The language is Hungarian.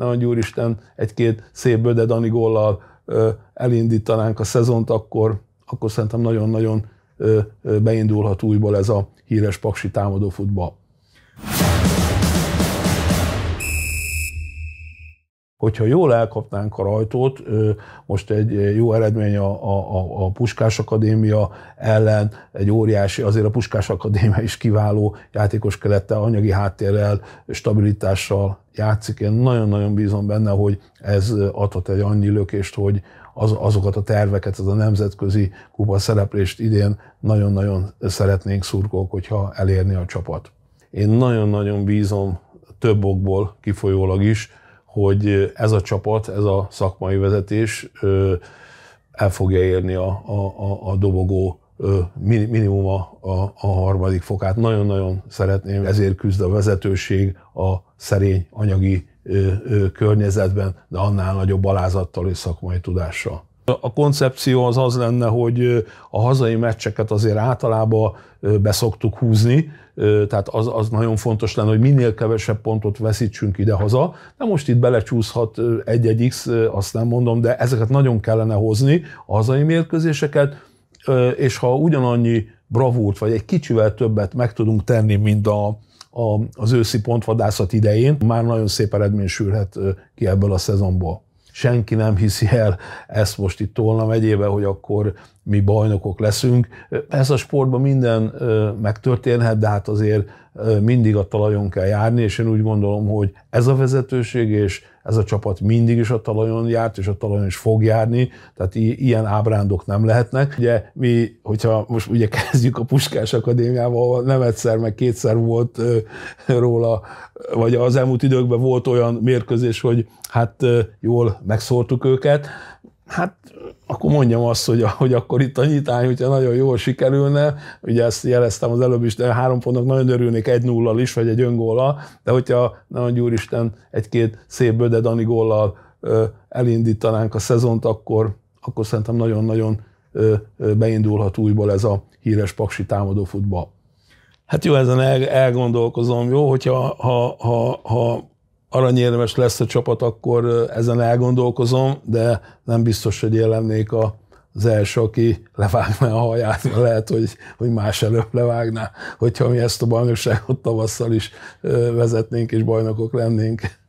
a Gyúristen egy-két szép böded anigollal elindítanánk a szezont, akkor, akkor szerintem nagyon-nagyon beindulhat újból ez a híres paksi támadó futball. hogyha jól elkapnánk a rajtót, most egy jó eredmény a, a, a Puskás Akadémia ellen, egy óriási, azért a Puskás Akadémia is kiváló játékos kelette, anyagi háttérrel, stabilitással játszik. Én nagyon-nagyon bízom benne, hogy ez adhat egy annyi lökést, hogy az, azokat a terveket, az a nemzetközi kupa szereplést idén nagyon-nagyon szeretnénk szurkolk, hogyha elérni a csapat. Én nagyon-nagyon bízom több okból kifolyólag is, hogy ez a csapat, ez a szakmai vezetés el fogja érni a, a, a dobogó minimum a, a, a harmadik fokát. Nagyon-nagyon szeretném, ezért küzd a vezetőség a szerény anyagi környezetben, de annál nagyobb alázattal és szakmai tudással. A koncepció az az lenne, hogy a hazai meccseket azért általában beszoktuk húzni, tehát az, az nagyon fontos lenne, hogy minél kevesebb pontot veszítsünk ide-haza, de most itt belecsúszhat egy-egy x, azt nem mondom, de ezeket nagyon kellene hozni, a hazai mérkőzéseket, és ha ugyanannyi bravúrt, vagy egy kicsivel többet meg tudunk tenni, mint a, a, az őszi pontvadászat idején, már nagyon szép eredmény sülhet ki ebből a szezonból senki nem hiszi el ezt most itt Tolna megyébe, hogy akkor mi bajnokok leszünk. Ez a sportban minden megtörténhet, de hát azért mindig a talajon kell járni, és én úgy gondolom, hogy ez a vezetőség és ez a csapat mindig is a talajon járt, és a talajon is fog járni, tehát ilyen ábrándok nem lehetnek. Ugye mi, hogyha most ugye kezdjük a Puskás Akadémiával, nem egyszer, meg kétszer volt ö, róla, vagy az elmúlt időkben volt olyan mérkőzés, hogy hát ö, jól megszórtuk őket, Hát akkor mondjam azt, hogy, hogy akkor itt a nyitány, hogyha nagyon jól sikerülne, ugye ezt jeleztem az előbb is, de három pontnak nagyon örülnék egy nullal is, vagy egy öngóllal, de hogyha nagyon gyúristen egy-két szép böde Dani góllal elindítanánk a szezont, akkor, akkor szerintem nagyon-nagyon beindulhat újból ez a híres paksi támadó futball. Hát jó, ezen el, elgondolkozom, jó, hogyha ha, ha, ha aranyérmes lesz a csapat, akkor ezen elgondolkozom, de nem biztos, hogy én lennék a, az első, aki levágná a haját, mert lehet, hogy, hogy más előbb levágná, hogyha mi ezt a bajnokságot tavasszal is vezetnénk és bajnokok lennénk.